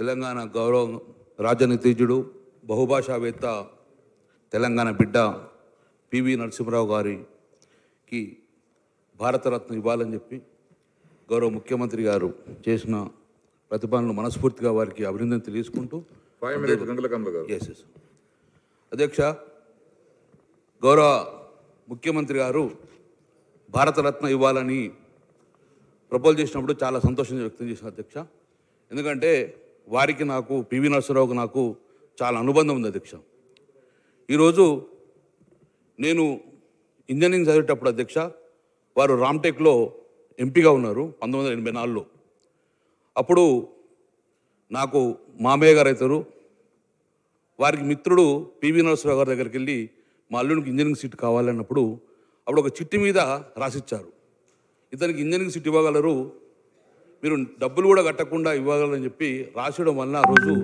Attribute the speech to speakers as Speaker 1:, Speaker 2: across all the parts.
Speaker 1: తెలంగాణ గౌరవ రాజనీతిజ్ఞుడు బహుభాషావేత్త తెలంగాణ బిడ్డ పివి నరసింహరావు గారికి భారతరత్న ఇవ్వాలని చెప్పి గౌరవ ముఖ్యమంత్రి గారు చేసిన ప్రతిపాదనలు మనస్ఫూర్తిగా వారికి అభినందన తెలుసుకుంటూ అధ్యక్ష గౌరవ ముఖ్యమంత్రి గారు భారతరత్న ఇవ్వాలని ప్రపోజ్ చేసినప్పుడు చాలా సంతోషం వ్యక్తం చేసిన అధ్యక్ష ఎందుకంటే వారికి నాకు పివి నరసరావుకు నాకు చాలా అనుబంధం ఉంది అధ్యక్ష ఈరోజు నేను ఇంజనీరింగ్ చదివేటప్పుడు అధ్యక్ష వారు రామ్టెక్లో ఎంపీగా ఉన్నారు పంతొమ్మిది వందల ఎనభై నాలుగులో అప్పుడు నాకు మామయ్య గారు అవుతారు వారికి మిత్రుడు పివి నరసరావు గారి దగ్గరికి వెళ్ళి మా అల్లుడికి ఇంజనీరింగ్ సీట్ కావాలన్నప్పుడు అప్పుడు ఒక చిట్టి మీద రాసిచ్చారు ఇతనికి ఇంజనీరింగ్ సీట్ ఇవ్వగలరు మీరు డబ్బులు కూడా కట్టకుండా ఇవ్వగలని చెప్పి రాసడం వలన రోజు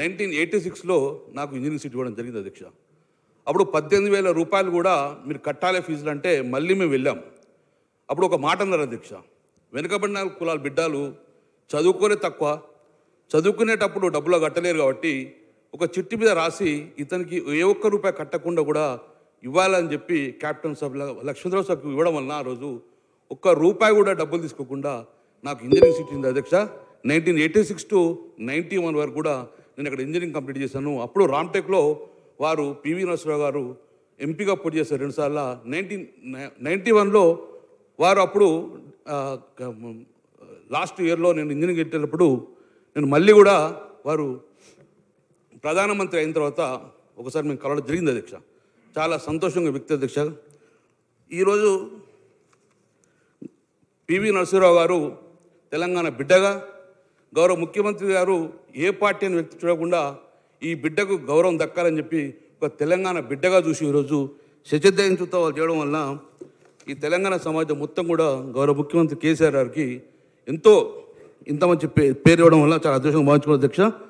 Speaker 1: నైన్టీన్ ఎయిటీ సిక్స్లో నాకు ఇంజనీరింగ్ సీట్ ఇవ్వడం జరిగింది అధ్యక్ష అప్పుడు పద్దెనిమిది వేల రూపాయలు కూడా మీరు కట్టాలే ఫీజులు అంటే మళ్ళీ మేము వెళ్ళాం అప్పుడు ఒక మాట అన్నారు అధ్యక్ష వెనుకబడిన కులాల బిడ్డలు చదువుకునే తక్కువ చదువుకునేటప్పుడు డబ్బులో కట్టలేరు కాబట్టి ఒక చిట్టి మీద రాసి ఇతనికి ఏ ఒక్క రూపాయి కట్టకుండా కూడా ఇవ్వాలని చెప్పి క్యాప్టెన్ సభ లక్ష్మీరావు సభకు ఇవ్వడం వలన ఆ రోజు ఒక్క రూపాయి కూడా డబ్బులు తీసుకోకుండా నాకు ఇంజనీరింగ్ సీట్ ఉంది అధ్యక్ష nineteen eighty six to ninety one వరకు కూడా నేను అక్కడ ఇంజనీరింగ్ కంప్లీట్ చేశాను అప్పుడు రామ్టెక్లో వారు పివి నరసింహరావు గారు ఎంపీగా పోటీ చేశారు రెండుసార్లు నైన్టీన్ నైన్టీ వన్లో వారు అప్పుడు లాస్ట్ ఇయర్లో నేను ఇంజనీరింగ్ వెళ్ళేటప్పుడు నేను మళ్ళీ కూడా వారు ప్రధానమంత్రి అయిన తర్వాత ఒకసారి మేము కలవడం జరిగింది అధ్యక్ష చాలా సంతోషంగా వ్యక్తి అధ్యక్ష ఈరోజు పివి నరసింహరావు గారు తెలంగాణ బిడ్డగా గౌరవ ముఖ్యమంత్రి గారు ఏ పార్టీ అని వ్యక్తి చూడకుండా ఈ బిడ్డకు గౌరవం దక్కాలని చెప్పి ఒక తెలంగాణ బిడ్డగా చూసి ఈరోజు శచిదయించుతో వాళ్ళు చేయడం వలన ఈ తెలంగాణ సమాజం మొత్తం కూడా గౌరవ ముఖ్యమంత్రి కేసీఆర్ గారికి ఎంతో ఇంత మంచి పేరు ఇవ్వడం వల్ల చాలా అదృష్టంగా భావించుకున్నారు అధ్యక్ష